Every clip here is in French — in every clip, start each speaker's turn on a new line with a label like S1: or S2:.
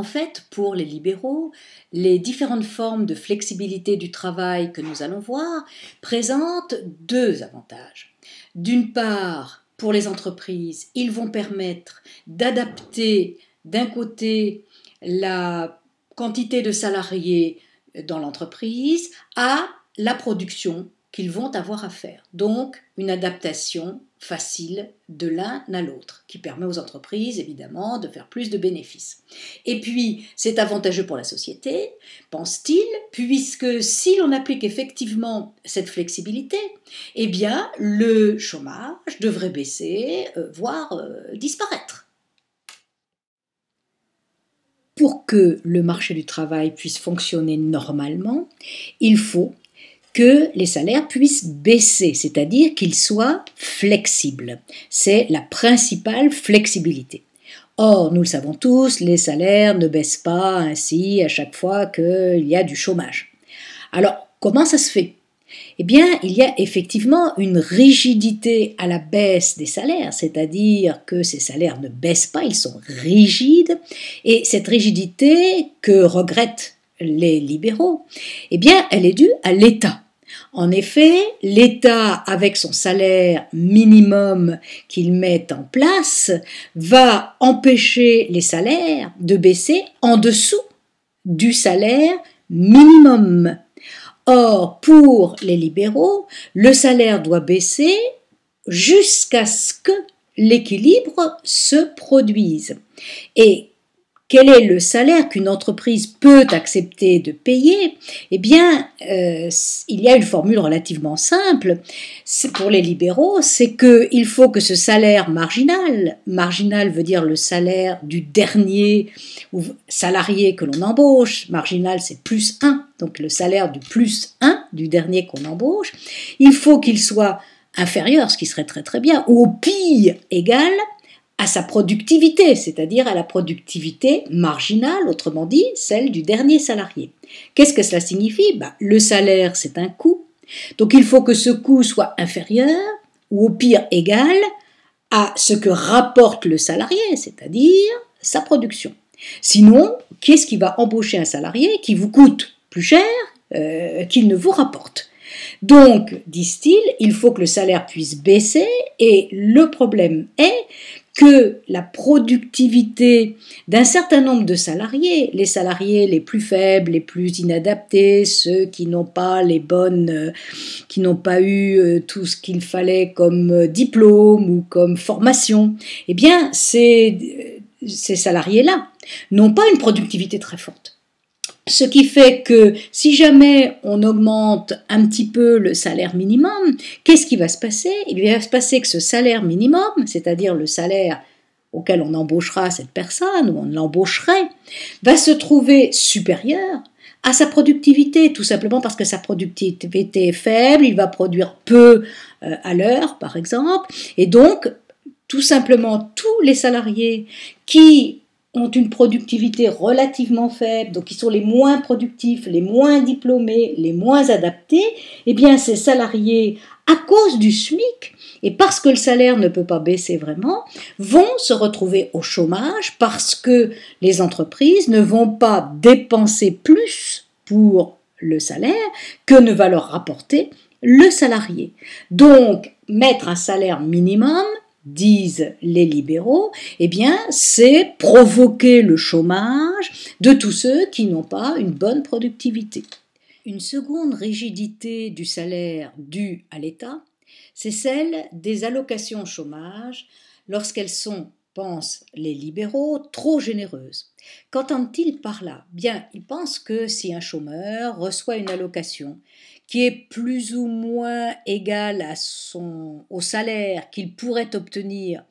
S1: En fait, pour les libéraux, les différentes formes de flexibilité du travail que nous allons voir présentent deux avantages. D'une part, pour les entreprises, ils vont permettre d'adapter d'un côté la quantité de salariés dans l'entreprise à la production qu'ils vont avoir à faire. Donc une adaptation facile de l'un à l'autre, qui permet aux entreprises, évidemment, de faire plus de bénéfices. Et puis, c'est avantageux pour la société, pense-t-il, puisque si l'on applique effectivement cette flexibilité, eh bien, le chômage devrait baisser, euh, voire euh, disparaître. Pour que le marché du travail puisse fonctionner normalement, il faut que les salaires puissent baisser, c'est-à-dire qu'ils soient flexibles. C'est la principale flexibilité. Or, nous le savons tous, les salaires ne baissent pas ainsi à chaque fois qu'il y a du chômage. Alors, comment ça se fait eh bien, il y a effectivement une rigidité à la baisse des salaires, c'est-à-dire que ces salaires ne baissent pas, ils sont rigides, et cette rigidité que regrettent les libéraux, eh bien, elle est due à l'État. En effet, l'État, avec son salaire minimum qu'il met en place, va empêcher les salaires de baisser en dessous du salaire minimum. Or, pour les libéraux, le salaire doit baisser jusqu'à ce que l'équilibre se produise. Et quel est le salaire qu'une entreprise peut accepter de payer, eh bien, euh, il y a une formule relativement simple pour les libéraux, c'est qu'il faut que ce salaire marginal, marginal veut dire le salaire du dernier salarié que l'on embauche, marginal c'est plus 1, donc le salaire du plus 1 du dernier qu'on embauche, il faut qu'il soit inférieur, ce qui serait très très bien, ou au pire égal à sa productivité, c'est-à-dire à la productivité marginale, autrement dit celle du dernier salarié. Qu'est-ce que cela signifie bah, Le salaire, c'est un coût, donc il faut que ce coût soit inférieur, ou au pire égal, à ce que rapporte le salarié, c'est-à-dire sa production. Sinon, quest ce qui va embaucher un salarié qui vous coûte plus cher euh, qu'il ne vous rapporte Donc, disent-ils, il faut que le salaire puisse baisser et le problème est que la productivité d'un certain nombre de salariés, les salariés les plus faibles, les plus inadaptés, ceux qui n'ont pas les bonnes, euh, qui n'ont pas eu euh, tout ce qu'il fallait comme euh, diplôme ou comme formation, eh bien, ces, ces salariés-là n'ont pas une productivité très forte. Ce qui fait que si jamais on augmente un petit peu le salaire minimum, qu'est-ce qui va se passer Il va se passer que ce salaire minimum, c'est-à-dire le salaire auquel on embauchera cette personne ou on l'embaucherait, va se trouver supérieur à sa productivité, tout simplement parce que sa productivité est faible, il va produire peu euh, à l'heure, par exemple, et donc tout simplement tous les salariés qui ont une productivité relativement faible, donc ils sont les moins productifs, les moins diplômés, les moins adaptés, et eh bien ces salariés, à cause du SMIC, et parce que le salaire ne peut pas baisser vraiment, vont se retrouver au chômage parce que les entreprises ne vont pas dépenser plus pour le salaire que ne va leur rapporter le salarié. Donc, mettre un salaire minimum disent les libéraux, eh bien, c'est provoquer le chômage de tous ceux qui n'ont pas une bonne productivité. Une seconde rigidité du salaire dû à l'État, c'est celle des allocations chômage lorsqu'elles sont pensent les libéraux, trop généreuses. Qu'entendent-ils par là Bien, ils pensent que si un chômeur reçoit une allocation qui est plus ou moins égale à son, au salaire qu'il pourrait obtenir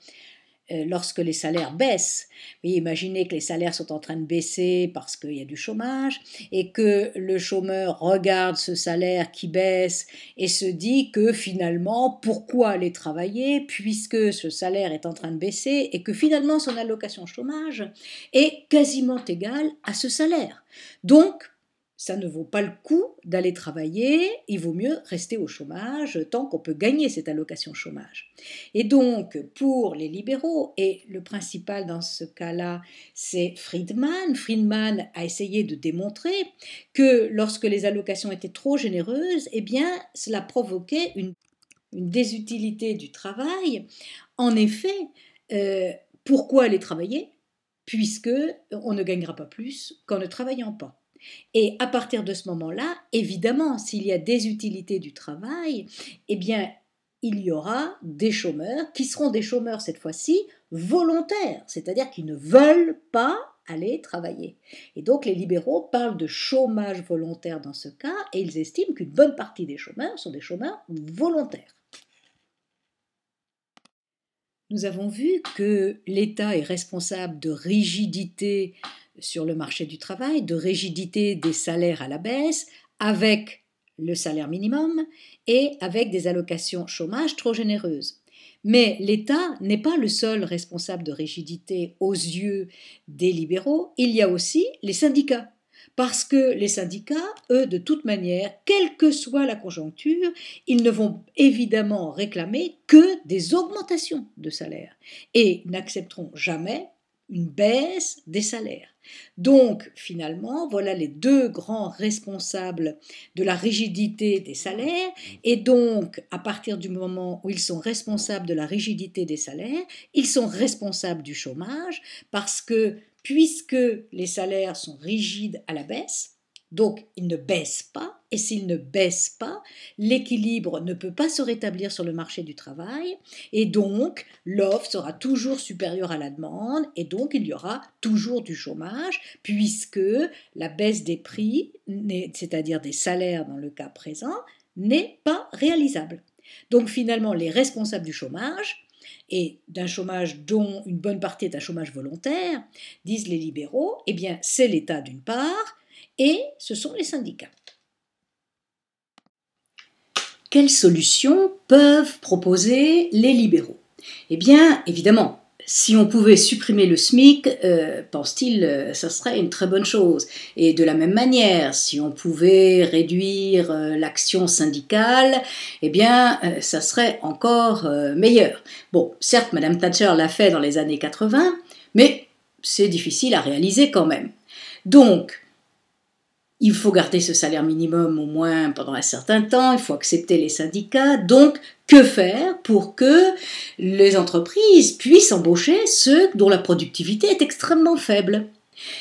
S1: euh, lorsque les salaires baissent. imaginez que les salaires sont en train de baisser parce qu'il y a du chômage et que le chômeur regarde ce salaire qui baisse et se dit que finalement, pourquoi aller travailler puisque ce salaire est en train de baisser et que finalement son allocation chômage est quasiment égale à ce salaire. Donc, ça ne vaut pas le coup d'aller travailler, il vaut mieux rester au chômage tant qu'on peut gagner cette allocation chômage. Et donc, pour les libéraux, et le principal dans ce cas-là, c'est Friedman, Friedman a essayé de démontrer que lorsque les allocations étaient trop généreuses, eh bien, cela provoquait une, désutilité du travail. En effet, euh, pourquoi aller travailler puisque on ne gagnera pas plus qu'en ne travaillant pas et à partir de ce moment-là, évidemment, s'il y a des utilités du travail, eh bien, il y aura des chômeurs qui seront des chômeurs cette fois-ci volontaires, c'est-à-dire qui ne veulent pas aller travailler. Et donc les libéraux parlent de chômage volontaire dans ce cas et ils estiment qu'une bonne partie des chômeurs sont des chômeurs volontaires. Nous avons vu que l'État est responsable de rigidité sur le marché du travail, de rigidité des salaires à la baisse, avec le salaire minimum et avec des allocations chômage trop généreuses. Mais l'État n'est pas le seul responsable de rigidité aux yeux des libéraux, il y a aussi les syndicats. Parce que les syndicats, eux, de toute manière, quelle que soit la conjoncture, ils ne vont évidemment réclamer que des augmentations de salaires et n'accepteront jamais une baisse des salaires. Donc, finalement, voilà les deux grands responsables de la rigidité des salaires. Et donc, à partir du moment où ils sont responsables de la rigidité des salaires, ils sont responsables du chômage parce que, puisque les salaires sont rigides à la baisse, donc, il ne baisse pas, et s'il ne baisse pas, l'équilibre ne peut pas se rétablir sur le marché du travail, et donc l'offre sera toujours supérieure à la demande, et donc il y aura toujours du chômage, puisque la baisse des prix, c'est-à-dire des salaires dans le cas présent, n'est pas réalisable. Donc finalement, les responsables du chômage, et d'un chômage dont une bonne partie est un chômage volontaire, disent les libéraux, eh bien c'est l'État d'une part, et ce sont les syndicats. Quelles solutions peuvent proposer les libéraux Eh bien, évidemment, si on pouvait supprimer le SMIC, euh, pense-t-il, euh, ça serait une très bonne chose. Et de la même manière, si on pouvait réduire euh, l'action syndicale, eh bien, ça serait encore meilleur. Bon, certes, Madame Thatcher l'a fait dans les années 80, mais c'est difficile à réaliser quand même. Donc, il faut garder ce salaire minimum au moins pendant un certain temps, il faut accepter les syndicats. Donc, que faire pour que les entreprises puissent embaucher ceux dont la productivité est extrêmement faible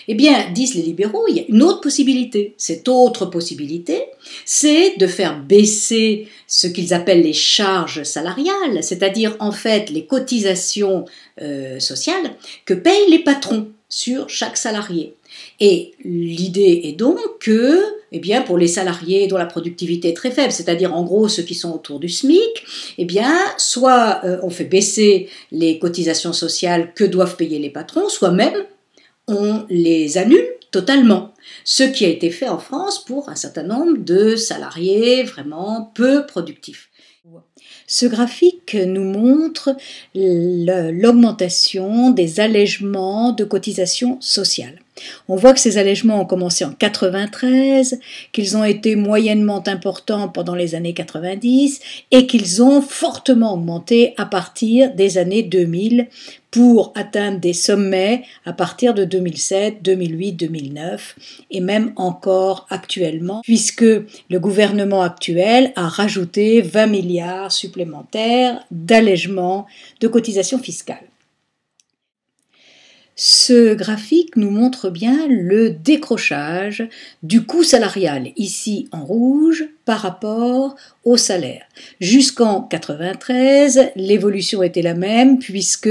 S1: eh bien, disent les libéraux, il y a une autre possibilité. Cette autre possibilité, c'est de faire baisser ce qu'ils appellent les charges salariales, c'est-à-dire en fait les cotisations euh, sociales que payent les patrons sur chaque salarié. Et l'idée est donc que, eh bien, pour les salariés dont la productivité est très faible, c'est-à-dire en gros ceux qui sont autour du SMIC, eh bien, soit euh, on fait baisser les cotisations sociales que doivent payer les patrons, soit même on les annule totalement. Ce qui a été fait en France pour un certain nombre de salariés vraiment peu productifs. Ce graphique nous montre l'augmentation des allègements de cotisations sociales. On voit que ces allègements ont commencé en 93, qu'ils ont été moyennement importants pendant les années 90 et qu'ils ont fortement augmenté à partir des années 2000 pour atteindre des sommets à partir de 2007, 2008, 2009 et même encore actuellement puisque le gouvernement actuel a rajouté 20 milliards supplémentaires d'allègements de cotisations fiscales. Ce graphique nous montre bien le décrochage du coût salarial, ici en rouge, par rapport au salaire. Jusqu'en 93, l'évolution était la même puisque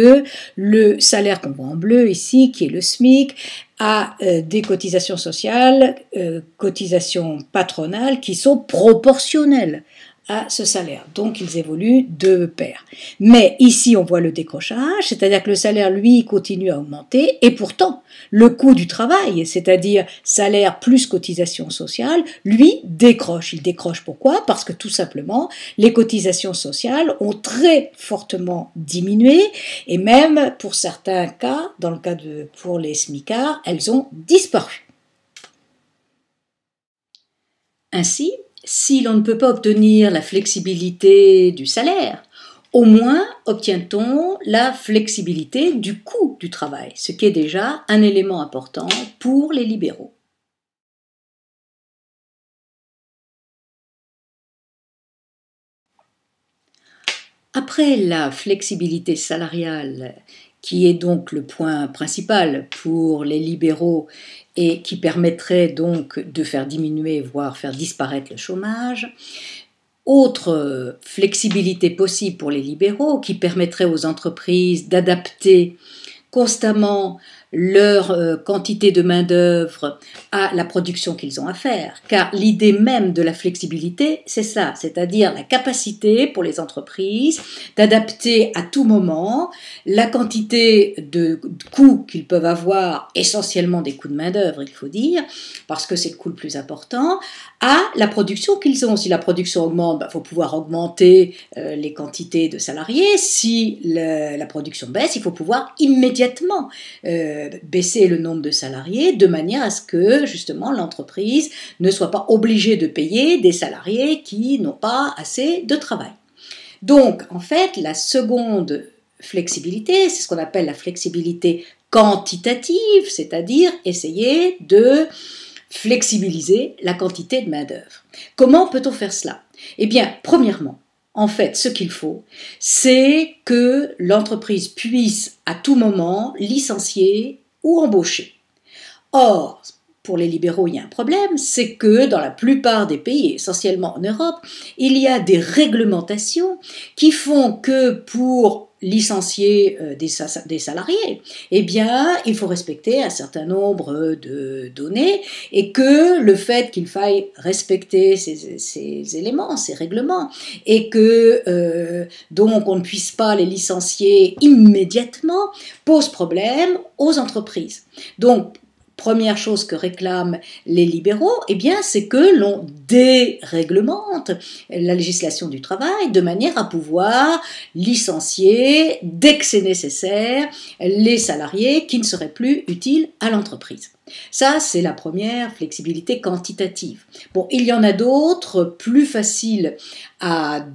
S1: le salaire qu'on voit en bleu ici, qui est le SMIC, a euh, des cotisations sociales, euh, cotisations patronales qui sont proportionnelles à ce salaire. Donc ils évoluent de pair. Mais ici, on voit le décrochage, c'est-à-dire que le salaire, lui, continue à augmenter, et pourtant, le coût du travail, c'est-à-dire salaire plus cotisation sociale, lui, décroche. Il décroche pourquoi Parce que tout simplement, les cotisations sociales ont très fortement diminué, et même pour certains cas, dans le cas de pour les SMICards, elles ont disparu. Ainsi, si l'on ne peut pas obtenir la flexibilité du salaire, au moins obtient-on la flexibilité du coût du travail, ce qui est déjà un élément important pour les libéraux. Après la flexibilité salariale qui est donc le point principal pour les libéraux et qui permettrait donc de faire diminuer, voire faire disparaître le chômage. Autre flexibilité possible pour les libéraux qui permettrait aux entreprises d'adapter constamment leur euh, quantité de main-d'œuvre à la production qu'ils ont à faire. Car l'idée même de la flexibilité, c'est ça, c'est-à-dire la capacité pour les entreprises d'adapter à tout moment la quantité de coûts qu'ils peuvent avoir, essentiellement des coûts de main-d'œuvre, il faut dire, parce que c'est le coût le plus important, à la production qu'ils ont. Si la production augmente, il bah, faut pouvoir augmenter euh, les quantités de salariés. Si la production baisse, il faut pouvoir immédiatement. Euh, euh, baisser le nombre de salariés de manière à ce que justement l'entreprise ne soit pas obligée de payer des salariés qui n'ont pas assez de travail. Donc en fait la seconde flexibilité, c'est ce qu'on appelle la flexibilité quantitative, c'est-à-dire essayer de flexibiliser la quantité de main-d'œuvre. Comment peut-on faire cela Eh bien, premièrement, en fait, ce qu'il faut, c'est que l'entreprise puisse à tout moment licencier ou embaucher. Or, pour les libéraux, il y a un problème, c'est que dans la plupart des pays, essentiellement en Europe, il y a des réglementations qui font que pour licencier euh, des, salariés, eh bien, il faut respecter un certain nombre de données et que le fait qu'il faille respecter ces, éléments, ces règlements, et que euh, donc on ne puisse pas les licencier immédiatement, pose problème aux entreprises. Donc, première chose que réclament les libéraux, eh bien, c'est que l'on déréglemente la législation du travail de manière à pouvoir licencier dès que c'est nécessaire les salariés qui ne seraient plus utiles à l'entreprise. Ça, c'est la première flexibilité quantitative. Bon, il y en a d'autres plus faciles à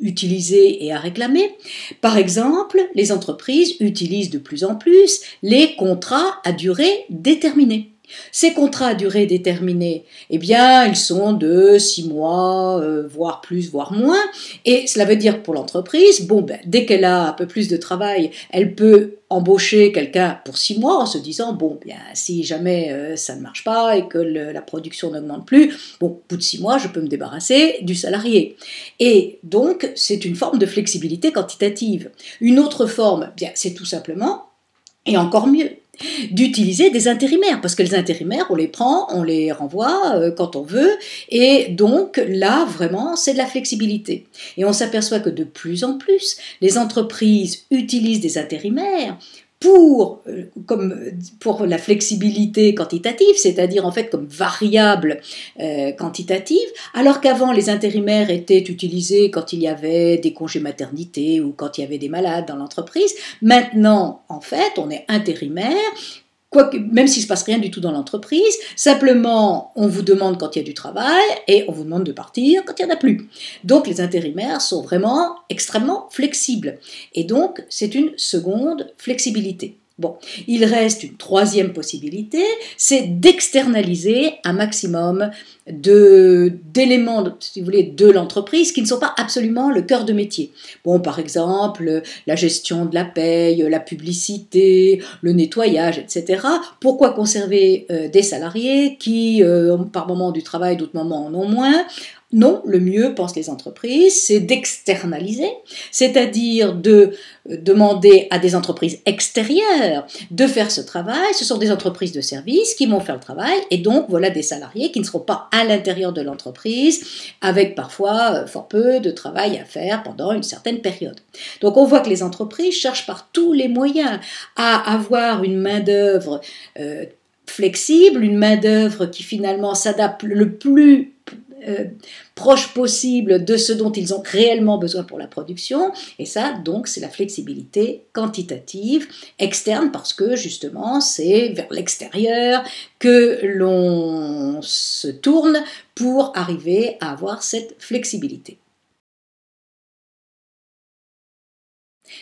S1: utiliser et à réclamer. Par exemple, les entreprises utilisent de plus en plus les contrats à durée déterminée. Ces contrats à durée déterminée, eh bien, ils sont de 6 mois, euh, voire plus, voire moins. Et cela veut dire pour l'entreprise, bon, ben, dès qu'elle a un peu plus de travail, elle peut embaucher quelqu'un pour 6 mois en se disant, bon, bien, si jamais euh, ça ne marche pas et que la production n'augmente plus, bon, au bout de 6 mois, je peux me débarrasser du salarié. Et donc, c'est une forme de flexibilité quantitative. Une autre forme, bien, c'est tout simplement, et encore mieux, d'utiliser des intérimaires, parce que les intérimaires, on les prend, on les renvoie euh, quand on veut, et donc là, vraiment, c'est de la flexibilité. Et on s'aperçoit que de plus en plus, les entreprises utilisent des intérimaires pour, euh, comme pour la flexibilité quantitative, c'est-à-dire en fait comme variable euh, quantitative, alors qu'avant les intérimaires étaient utilisés quand il y avait des congés maternité ou quand il y avait des malades dans l'entreprise. Maintenant, en fait, on est intérimaire même s'il ne se passe rien du tout dans l'entreprise, simplement on vous demande quand il y a du travail et on vous demande de partir quand il n'y en a plus. Donc les intérimaires sont vraiment extrêmement flexibles. Et donc c'est une seconde flexibilité. Bon, il reste une troisième possibilité, c'est d'externaliser un maximum d'éléments, si vous voulez, de l'entreprise qui ne sont pas absolument le cœur de métier. Bon, par exemple, la gestion de la paye, la publicité, le nettoyage, etc. Pourquoi conserver euh, des salariés qui, euh, par moment du travail, d'autres moments en moins non, le mieux, pensent les entreprises, c'est d'externaliser, c'est-à-dire de euh, demander à des entreprises extérieures de faire ce travail. Ce sont des entreprises de services qui vont faire le travail et donc voilà des salariés qui ne seront pas à l'intérieur de l'entreprise avec parfois euh, fort peu de travail à faire pendant une certaine période. Donc on voit que les entreprises cherchent par tous les moyens à avoir une main-d'œuvre euh, flexible, une main-d'œuvre qui finalement s'adapte le plus euh, proche possible de ce dont ils ont réellement besoin pour la production. Et ça, donc, c'est la flexibilité quantitative externe parce que justement, c'est vers l'extérieur que l'on se tourne pour arriver à avoir cette flexibilité.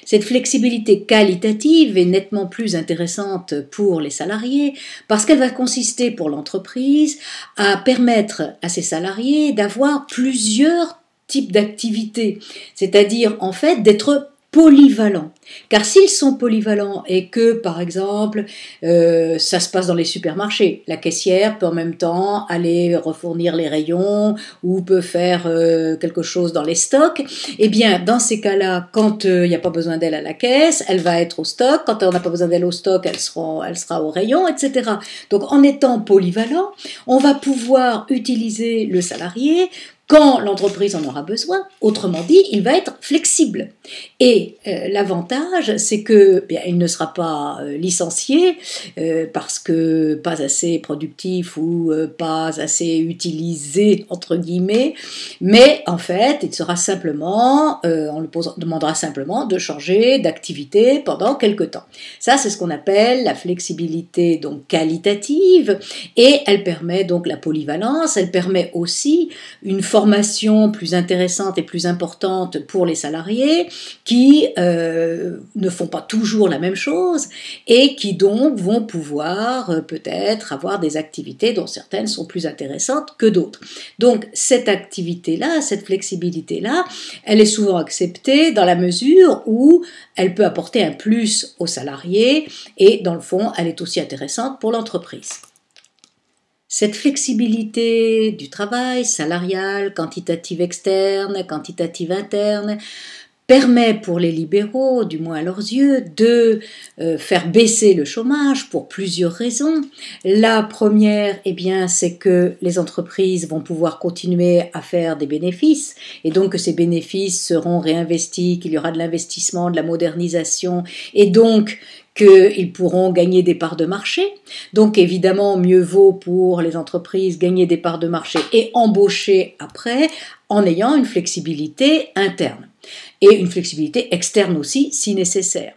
S1: Cette flexibilité qualitative est nettement plus intéressante pour les salariés parce qu'elle va consister pour l'entreprise à permettre à ses salariés d'avoir plusieurs types d'activités, c'est-à-dire en fait d'être polyvalent. Car s'ils sont polyvalents et que, par exemple, euh, ça se passe dans les supermarchés, la caissière peut en même temps aller refournir les rayons ou peut faire euh, quelque chose dans les stocks, eh bien, dans ces cas-là, quand euh, il n'y a pas besoin d'elle à la caisse, elle va être au stock. Quand on n'a pas besoin d'elle au stock, elle sera, elle sera au rayon, etc. Donc, en étant polyvalent, on va pouvoir utiliser le salarié quand l'entreprise en aura besoin. Autrement dit, il va être flexible. Et euh, l'avantage, c'est que bien, il ne sera pas euh, licencié euh, parce que pas assez productif ou pas assez utilisé entre guillemets, mais en fait, il sera simplement, on le posera, demandera simplement de changer d'activité pendant quelque temps. Ça, c'est ce qu'on appelle la flexibilité donc qualitative et elle permet donc la polyvalence. Elle permet aussi une formation plus intéressante et plus importante pour les salariés qui euh, ne font pas toujours la même chose et qui donc vont pouvoir euh, peut-être avoir des activités dont certaines sont plus intéressantes que d'autres. Donc cette activité-là, cette flexibilité-là, elle est souvent acceptée dans la mesure où elle peut apporter un plus aux salariés et dans le fond, elle est aussi intéressante pour l'entreprise. Cette flexibilité du travail salarial, quantitative externe, quantitative interne, permet pour les libéraux, du moins à leurs yeux, de euh, faire baisser le chômage pour plusieurs raisons. La première, eh bien, c'est que les entreprises vont pouvoir continuer à faire des bénéfices et donc que ces bénéfices seront réinvestis, qu'il y aura de l'investissement, de la modernisation et donc qu'ils pourront gagner des parts de marché. Donc évidemment, mieux vaut pour les entreprises gagner des parts de marché et embaucher après en ayant une flexibilité interne et une flexibilité externe aussi si nécessaire.